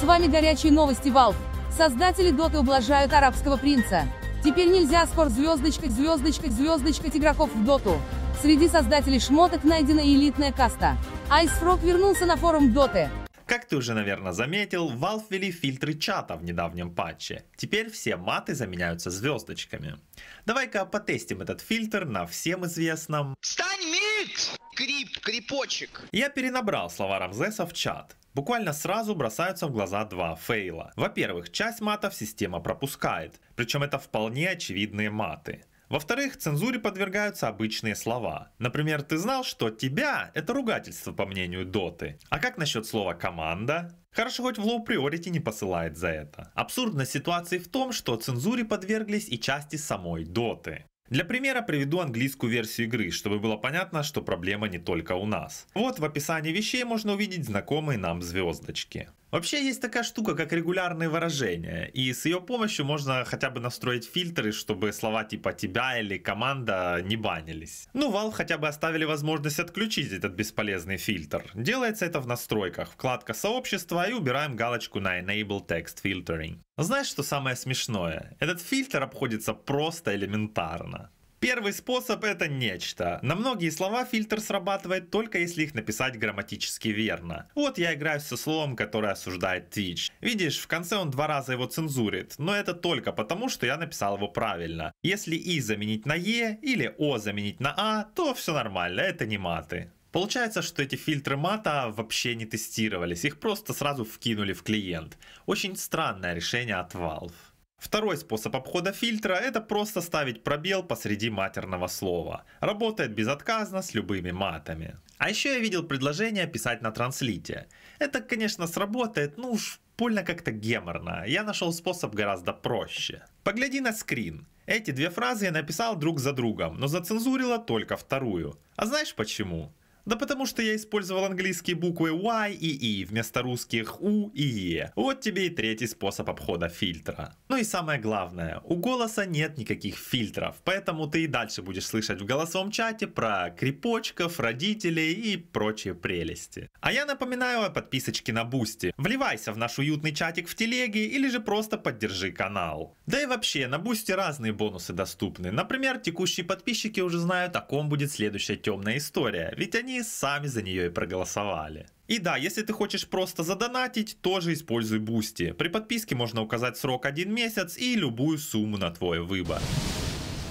С вами горячие новости Valve. Создатели Dota ублажают арабского принца. Теперь нельзя спор звездочкой, звездочкой, звездочкой игроков в Доту. Среди создателей шмоток найдена элитная каста. Айсфрог вернулся на форум Доты. Как ты уже, наверное, заметил, Valve ввели фильтры чата в недавнем патче. Теперь все маты заменяются звездочками. Давай-ка потестим этот фильтр на всем известном... Стань мид! Крип, крипочек. Я перенабрал слова Рамзеса в чат. Буквально сразу бросаются в глаза два фейла. Во-первых, часть матов система пропускает, причем это вполне очевидные маты. Во-вторых, цензуре подвергаются обычные слова. Например, ты знал, что «тебя» — это ругательство, по мнению Доты. А как насчет слова «команда»? Хорошо, хоть в Low Priority не посылает за это. Абсурдность ситуации в том, что цензуре подверглись и части самой Доты. Для примера приведу английскую версию игры, чтобы было понятно, что проблема не только у нас. Вот в описании вещей можно увидеть знакомые нам звездочки. Вообще есть такая штука, как регулярные выражения, и с ее помощью можно хотя бы настроить фильтры, чтобы слова типа «тебя» или «команда» не банились. Ну, Valve хотя бы оставили возможность отключить этот бесполезный фильтр. Делается это в настройках, вкладка Сообщества и убираем галочку на «Enable Text Filtering». Знаешь, что самое смешное? Этот фильтр обходится просто элементарно. Первый способ это нечто. На многие слова фильтр срабатывает только если их написать грамматически верно. Вот я играю со словом, которое осуждает Twitch. Видишь, в конце он два раза его цензурит, но это только потому, что я написал его правильно. Если и заменить на е или о заменить на а, то все нормально, это не маты. Получается, что эти фильтры мата вообще не тестировались, их просто сразу вкинули в клиент. Очень странное решение от Valve. Второй способ обхода фильтра – это просто ставить пробел посреди матерного слова. Работает безотказно с любыми матами. А еще я видел предложение писать на транслите. Это, конечно, сработает, ну уж больно как-то геморно. Я нашел способ гораздо проще. Погляди на скрин. Эти две фразы я написал друг за другом, но зацензурила только вторую. А знаешь почему? Да потому что я использовал английские буквы Y и I e вместо русских U и E. Вот тебе и третий способ обхода фильтра. Ну и самое главное, у голоса нет никаких фильтров, поэтому ты и дальше будешь слышать в голосовом чате про крепочков, родителей и прочие прелести. А я напоминаю о подписочке на Бусти. Вливайся в наш уютный чатик в телеге или же просто поддержи канал. Да и вообще, на Бусти разные бонусы доступны. Например, текущие подписчики уже знают, о ком будет следующая темная история, ведь они они сами за нее и проголосовали. И да, если ты хочешь просто задонатить, тоже используй Бусти. При подписке можно указать срок 1 месяц и любую сумму на твой выбор.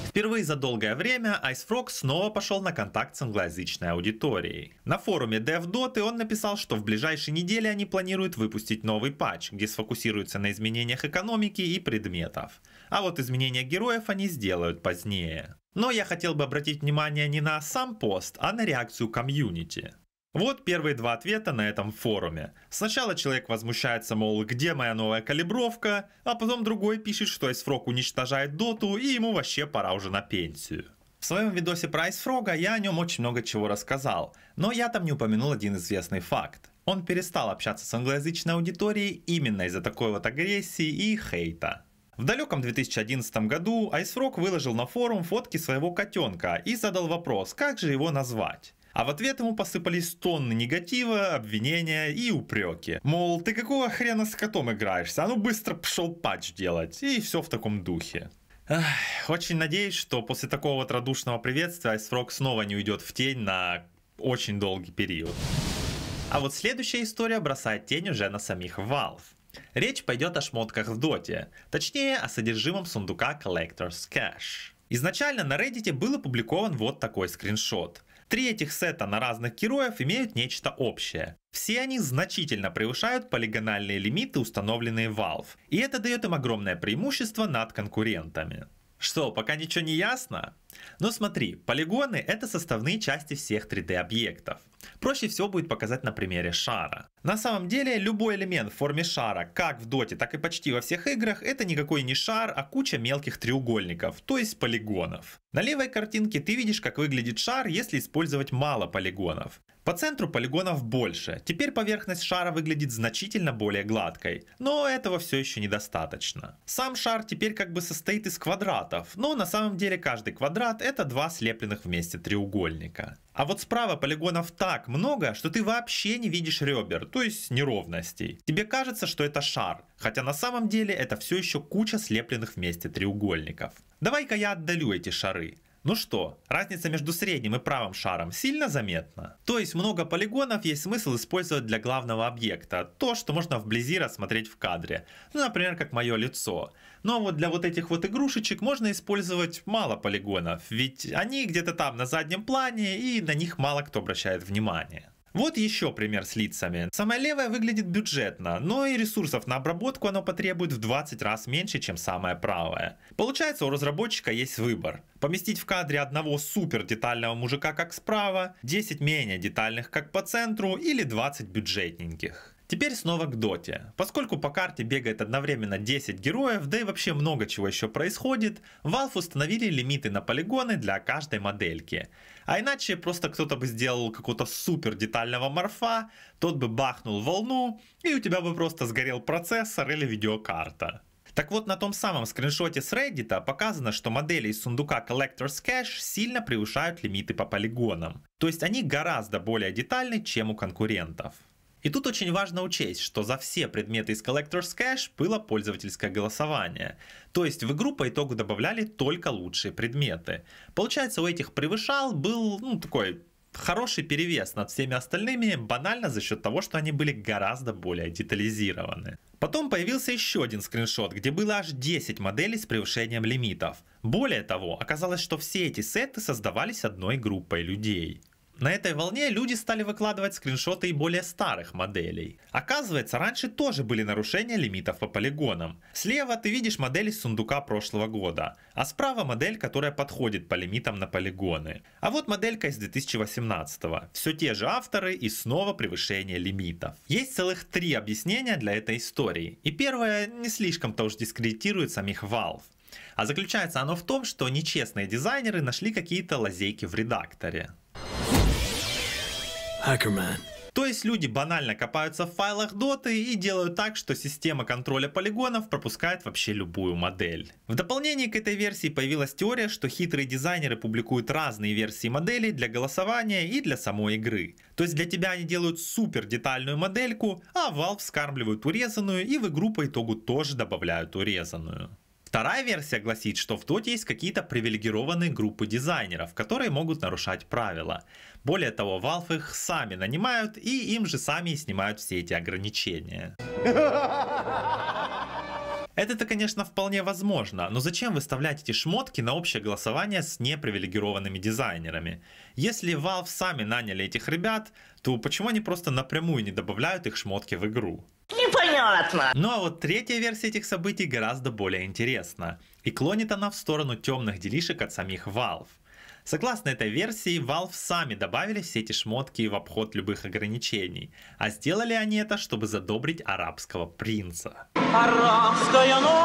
Впервые за долгое время IceFrog снова пошел на контакт с англоязычной аудиторией. На форуме DevDoty он написал, что в ближайшие недели они планируют выпустить новый патч, где сфокусируются на изменениях экономики и предметов. А вот изменения героев они сделают позднее. Но я хотел бы обратить внимание не на сам пост, а на реакцию комьюнити. Вот первые два ответа на этом форуме. Сначала человек возмущается, мол, где моя новая калибровка, а потом другой пишет, что Айсфрог уничтожает доту и ему вообще пора уже на пенсию. В своем видосе про Айсфрога я о нем очень много чего рассказал, но я там не упомянул один известный факт. Он перестал общаться с англоязычной аудиторией именно из-за такой вот агрессии и хейта. В далеком 2011 году Айсфрок выложил на форум фотки своего котенка и задал вопрос, как же его назвать. А в ответ ему посыпались тонны негатива, обвинения и упреки. Мол, ты какого хрена с котом играешься? А ну быстро пошел патч делать. И все в таком духе. Эх, очень надеюсь, что после такого вот радушного приветствия Айсфрок снова не уйдет в тень на очень долгий период. А вот следующая история бросает тень уже на самих Valve. Речь пойдет о шмотках в доте, точнее о содержимом сундука Collector's Cash. Изначально на Reddit был опубликован вот такой скриншот. Три этих сета на разных героев имеют нечто общее. Все они значительно превышают полигональные лимиты, установленные Valve, и это дает им огромное преимущество над конкурентами. Что, пока ничего не ясно? Ну смотри, полигоны это составные части всех 3D объектов. Проще всего будет показать на примере шара. На самом деле, любой элемент в форме шара, как в доте, так и почти во всех играх, это никакой не шар, а куча мелких треугольников, то есть полигонов. На левой картинке ты видишь, как выглядит шар, если использовать мало полигонов. По центру полигонов больше, теперь поверхность шара выглядит значительно более гладкой, но этого все еще недостаточно. Сам шар теперь как бы состоит из квадратов, но на самом деле каждый квадрат это два слепленных вместе треугольника. А вот справа полигонов так много, что ты вообще не видишь ребер, то есть неровностей. Тебе кажется, что это шар, хотя на самом деле это все еще куча слепленных вместе треугольников. Давай-ка я отдалю эти шары. Ну что, разница между средним и правым шаром сильно заметна? То есть много полигонов есть смысл использовать для главного объекта, то, что можно вблизи рассмотреть в кадре, ну, например, как мое лицо. Но ну, а вот для вот этих вот игрушечек можно использовать мало полигонов, ведь они где-то там на заднем плане и на них мало кто обращает внимание. Вот еще пример с лицами. Самое левое выглядит бюджетно, но и ресурсов на обработку оно потребует в 20 раз меньше, чем самое правое. Получается, у разработчика есть выбор. Поместить в кадре одного супер детального мужика как справа, 10 менее детальных как по центру или 20 бюджетненьких. Теперь снова к доте. Поскольку по карте бегает одновременно 10 героев, да и вообще много чего еще происходит, Valve установили лимиты на полигоны для каждой модельки. А иначе просто кто-то бы сделал какого-то супер детального морфа, тот бы бахнул волну, и у тебя бы просто сгорел процессор или видеокарта. Так вот, на том самом скриншоте с Reddit показано, что модели из сундука Collector's Cash сильно превышают лимиты по полигонам. То есть они гораздо более детальны, чем у конкурентов. И тут очень важно учесть, что за все предметы из Collector's Cache было пользовательское голосование. То есть в игру по итогу добавляли только лучшие предметы. Получается, у этих превышал был ну, такой хороший перевес над всеми остальными банально за счет того, что они были гораздо более детализированы. Потом появился еще один скриншот, где было аж 10 моделей с превышением лимитов. Более того, оказалось, что все эти сеты создавались одной группой людей. На этой волне люди стали выкладывать скриншоты и более старых моделей. Оказывается, раньше тоже были нарушения лимитов по полигонам. Слева ты видишь модель из сундука прошлого года, а справа модель, которая подходит по лимитам на полигоны. А вот моделька из 2018. -го. Все те же авторы и снова превышение лимитов. Есть целых три объяснения для этой истории. И первое не слишком-то уж дискредитирует самих Valve. А заключается оно в том, что нечестные дизайнеры нашли какие-то лазейки в редакторе. Hackerman. То есть люди банально копаются в файлах Dota и делают так, что система контроля полигонов пропускает вообще любую модель. В дополнение к этой версии появилась теория, что хитрые дизайнеры публикуют разные версии моделей для голосования и для самой игры. То есть для тебя они делают супер детальную модельку, а Valve скармливают урезанную и в игру по итогу тоже добавляют урезанную. Вторая версия гласит, что в Dota есть какие-то привилегированные группы дизайнеров, которые могут нарушать правила. Более того, Valve их сами нанимают и им же сами снимают все эти ограничения. Это-то, конечно, вполне возможно, но зачем выставлять эти шмотки на общее голосование с непривилегированными дизайнерами? Если Valve сами наняли этих ребят, то почему они просто напрямую не добавляют их шмотки в игру? Непонятно. Ну а вот третья версия этих событий гораздо более интересна. И клонит она в сторону темных делишек от самих Valve. Согласно этой версии, Valve сами добавили все эти шмотки в обход любых ограничений. А сделали они это, чтобы задобрить арабского принца. Арабская ночь!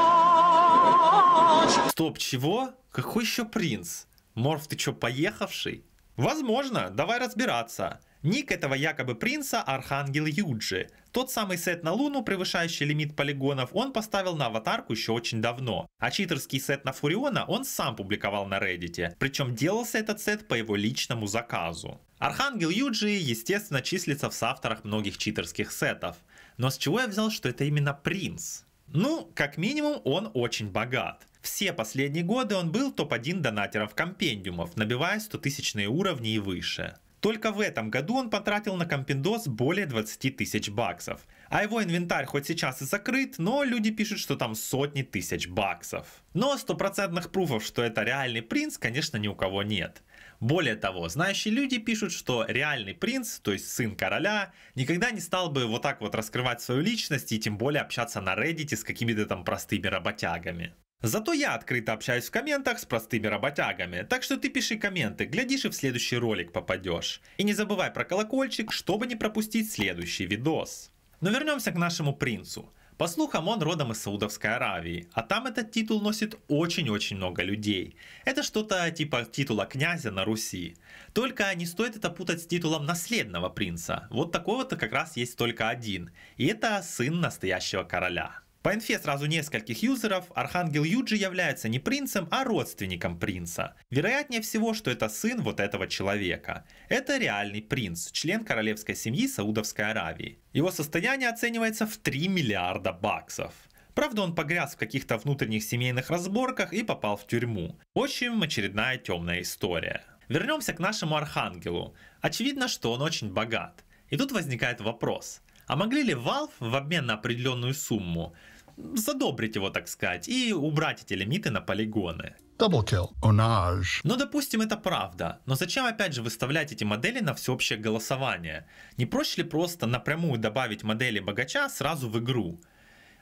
Стоп, чего? Какой еще принц? Морф, ты чё, поехавший? Возможно, давай разбираться. Ник этого якобы принца Архангел Юджи. Тот самый сет на Луну, превышающий лимит полигонов, он поставил на аватарку еще очень давно. А читерский сет на Фуриона он сам публиковал на Reddit. Причем делался этот сет по его личному заказу. Архангел Юджи, естественно, числится в соавторах многих читерских сетов. Но с чего я взял, что это именно принц? Ну, как минимум, он очень богат. Все последние годы он был топ-1 в компендиумов, набивая 100-тысячные уровни и выше. Только в этом году он потратил на компендос более 20 тысяч баксов. А его инвентарь хоть сейчас и закрыт, но люди пишут, что там сотни тысяч баксов. Но стопроцентных пруфов, что это реальный принц, конечно, ни у кого нет. Более того, знающие люди пишут, что реальный принц, то есть сын короля, никогда не стал бы вот так вот раскрывать свою личность и тем более общаться на Reddit с какими-то там простыми работягами. Зато я открыто общаюсь в комментах с простыми работягами, так что ты пиши комменты, глядишь и в следующий ролик попадешь. И не забывай про колокольчик, чтобы не пропустить следующий видос. Но вернемся к нашему принцу. По слухам, он родом из Саудовской Аравии, а там этот титул носит очень-очень много людей. Это что-то типа титула князя на Руси. Только не стоит это путать с титулом наследного принца. Вот такого-то как раз есть только один. И это сын настоящего короля. По инфе сразу нескольких юзеров, Архангел Юджи является не принцем, а родственником принца. Вероятнее всего, что это сын вот этого человека. Это реальный принц, член королевской семьи Саудовской Аравии. Его состояние оценивается в 3 миллиарда баксов. Правда, он погряз в каких-то внутренних семейных разборках и попал в тюрьму. В общем, очередная темная история. Вернемся к нашему Архангелу. Очевидно, что он очень богат. И тут возникает вопрос. А могли ли Valve в обмен на определенную сумму задобрить его, так сказать, и убрать эти лимиты на полигоны. Double kill, onage. Но ну, допустим, это правда. Но зачем, опять же, выставлять эти модели на всеобщее голосование? Не проще ли просто напрямую добавить модели богача сразу в игру?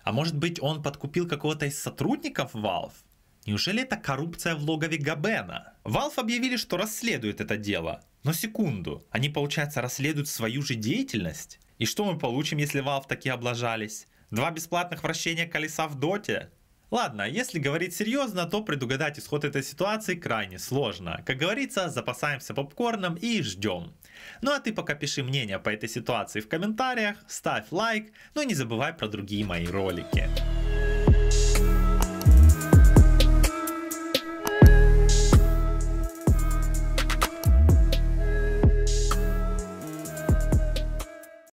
А может быть, он подкупил какого-то из сотрудников Valve? Неужели это коррупция в логове Габена? Valve объявили, что расследует это дело. Но секунду, они, получается, расследуют свою же деятельность? И что мы получим, если Valve такие облажались? Два бесплатных вращения колеса в доте? Ладно, если говорить серьезно, то предугадать исход этой ситуации крайне сложно. Как говорится, запасаемся попкорном и ждем. Ну а ты пока пиши мнение по этой ситуации в комментариях, ставь лайк, ну и не забывай про другие мои ролики.